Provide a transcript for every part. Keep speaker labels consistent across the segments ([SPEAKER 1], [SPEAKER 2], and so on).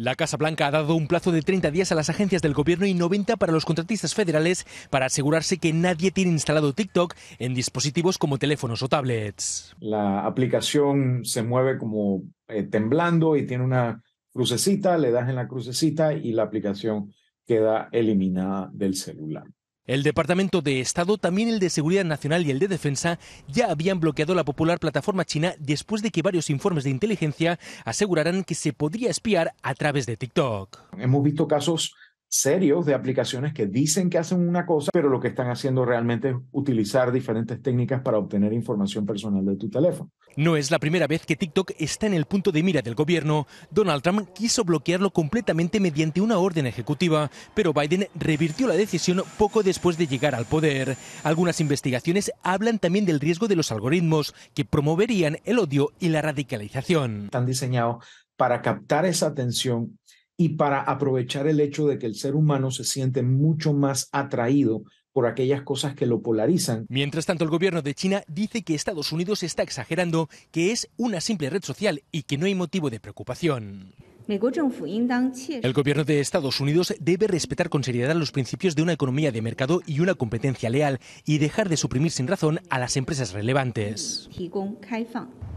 [SPEAKER 1] La Casa Blanca ha dado un plazo de 30 días a las agencias del gobierno y 90 para los contratistas federales para asegurarse que nadie tiene instalado TikTok en dispositivos como teléfonos o tablets.
[SPEAKER 2] La aplicación se mueve como eh, temblando y tiene una crucecita, le das en la crucecita y la aplicación queda eliminada del celular.
[SPEAKER 1] El Departamento de Estado, también el de Seguridad Nacional y el de Defensa ya habían bloqueado la popular plataforma china después de que varios informes de inteligencia aseguraran que se podría espiar
[SPEAKER 2] a través de TikTok. Hemos visto casos serios de aplicaciones que dicen que hacen una cosa, pero lo que están haciendo realmente es utilizar diferentes técnicas para obtener información personal de tu teléfono.
[SPEAKER 1] No es la primera vez que TikTok está en el punto de mira del gobierno. Donald Trump quiso bloquearlo completamente mediante una orden ejecutiva, pero Biden revirtió la decisión poco después de llegar al poder. Algunas investigaciones hablan también del riesgo de los algoritmos
[SPEAKER 2] que promoverían el odio y la radicalización. Están diseñados para captar esa atención y para aprovechar el hecho de que el ser humano se siente mucho más atraído por aquellas cosas que lo polarizan.
[SPEAKER 1] Mientras tanto, el gobierno de China dice que Estados Unidos está exagerando, que es una simple red social y que no hay motivo de preocupación. El gobierno de Estados Unidos debe respetar con seriedad los principios de una economía de mercado y una competencia leal y dejar de suprimir sin razón a las empresas relevantes.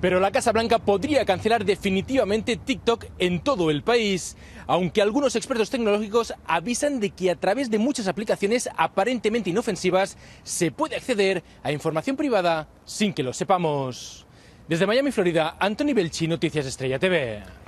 [SPEAKER 1] Pero la Casa Blanca podría cancelar definitivamente TikTok en todo el país, aunque algunos expertos tecnológicos avisan de que a través de muchas aplicaciones aparentemente inofensivas se puede acceder a información privada sin que lo sepamos. Desde Miami, Florida, Anthony Belchi, Noticias Estrella TV.